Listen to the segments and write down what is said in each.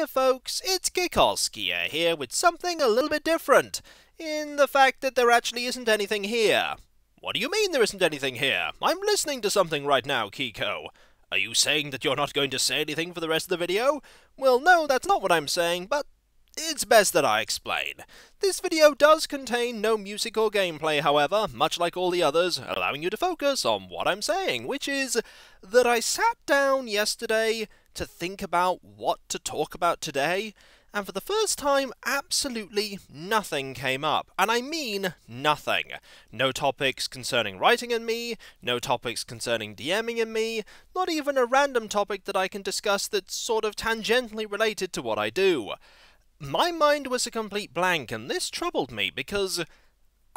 Hiya folks, it's Kikolskia here with something a little bit different, in the fact that there actually isn't anything here. What do you mean there isn't anything here? I'm listening to something right now, Kiko. Are you saying that you're not going to say anything for the rest of the video? Well, no, that's not what I'm saying, but it's best that I explain. This video does contain no music or gameplay, however, much like all the others, allowing you to focus on what I'm saying, which is that I sat down yesterday to think about what to talk about today, and for the first time, absolutely nothing came up. And I mean nothing. No topics concerning writing and me, no topics concerning DMing and me, not even a random topic that I can discuss that's sort of tangentially related to what I do. My mind was a complete blank, and this troubled me because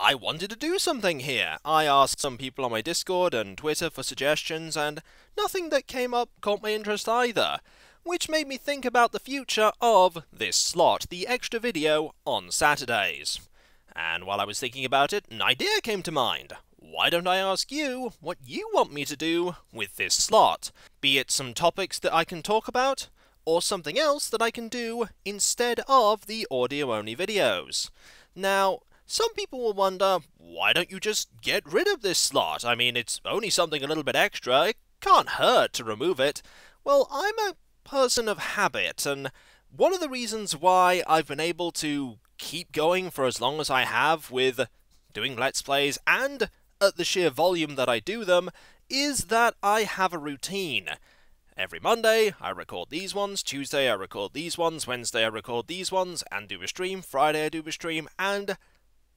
I wanted to do something here. I asked some people on my Discord and Twitter for suggestions, and nothing that came up caught my interest either, which made me think about the future of this slot, the extra video on Saturdays. And while I was thinking about it, an idea came to mind. Why don't I ask you what you want me to do with this slot? Be it some topics that I can talk about, or something else that I can do instead of the audio-only videos. Now, some people will wonder, why don't you just get rid of this slot? I mean, it's only something a little bit extra, it can't hurt to remove it. Well, I'm a person of habit, and one of the reasons why I've been able to keep going for as long as I have with doing Let's Plays and at the sheer volume that I do them is that I have a routine. Every Monday, I record these ones, Tuesday, I record these ones, Wednesday, I record these ones, and do a stream, Friday, I do a stream, and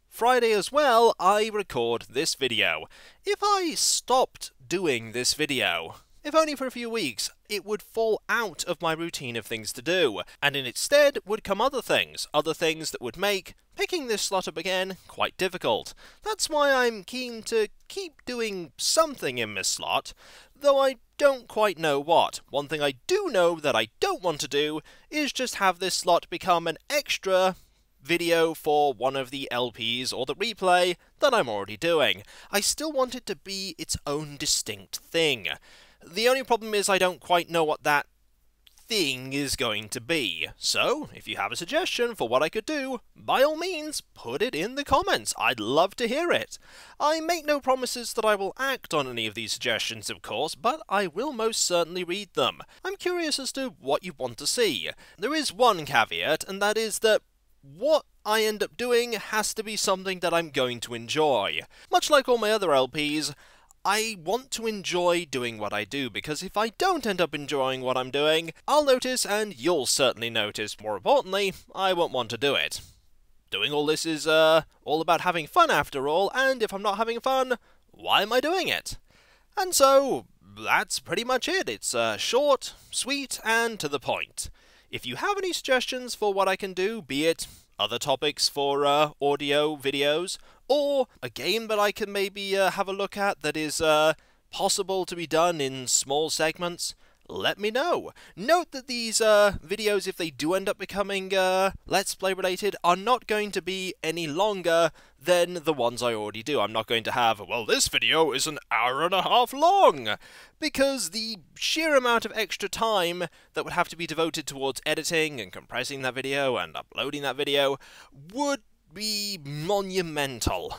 Friday as well, I record this video. If I stopped doing this video, if only for a few weeks, it would fall out of my routine of things to do, and in its stead would come other things, other things that would make picking this slot up again quite difficult. That's why I'm keen to keep doing something in this slot, though I don't quite know what. One thing I do know that I don't want to do is just have this slot become an extra video for one of the LPs or the replay that I'm already doing. I still want it to be its own distinct thing. The only problem is I don't quite know what that thing is going to be. So, if you have a suggestion for what I could do, by all means, put it in the comments. I'd love to hear it. I make no promises that I will act on any of these suggestions, of course, but I will most certainly read them. I'm curious as to what you want to see. There is one caveat, and that is that what I end up doing has to be something that I'm going to enjoy. Much like all my other LPs, I want to enjoy doing what I do, because if I don't end up enjoying what I'm doing, I'll notice and you'll certainly notice. More importantly, I won't want to do it. Doing all this is, uh, all about having fun after all, and if I'm not having fun, why am I doing it? And so, that's pretty much it. It's, uh, short, sweet, and to the point. If you have any suggestions for what I can do, be it other topics for uh, audio videos, or a game that I can maybe uh, have a look at that is uh, possible to be done in small segments, let me know. Note that these uh, videos, if they do end up becoming uh, Let's Play related, are not going to be any longer than the ones I already do. I'm not going to have, well, this video is an hour and a half long, because the sheer amount of extra time that would have to be devoted towards editing and compressing that video and uploading that video would be monumental.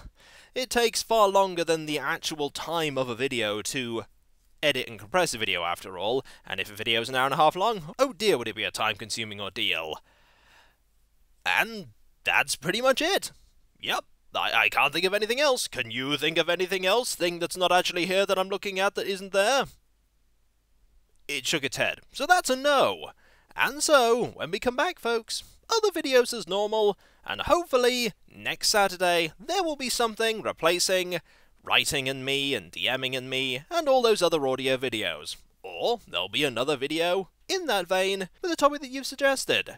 It takes far longer than the actual time of a video to edit and compress a video after all, and if a video is an hour and a half long, oh dear would it be a time consuming ordeal. And that's pretty much it. Yep, I, I can't think of anything else. Can you think of anything else? Thing that's not actually here that I'm looking at that isn't there? It shook its head. So that's a no. And so, when we come back, folks, other videos as normal, and hopefully, next Saturday, there will be something replacing writing in me and DMing in me, and all those other audio videos. Or there'll be another video in that vein with a topic that you've suggested.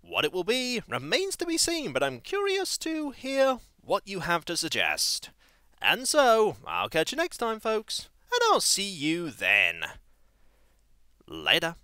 What it will be remains to be seen, but I'm curious to hear what you have to suggest. And so, I'll catch you next time, folks, and I'll see you then. Later.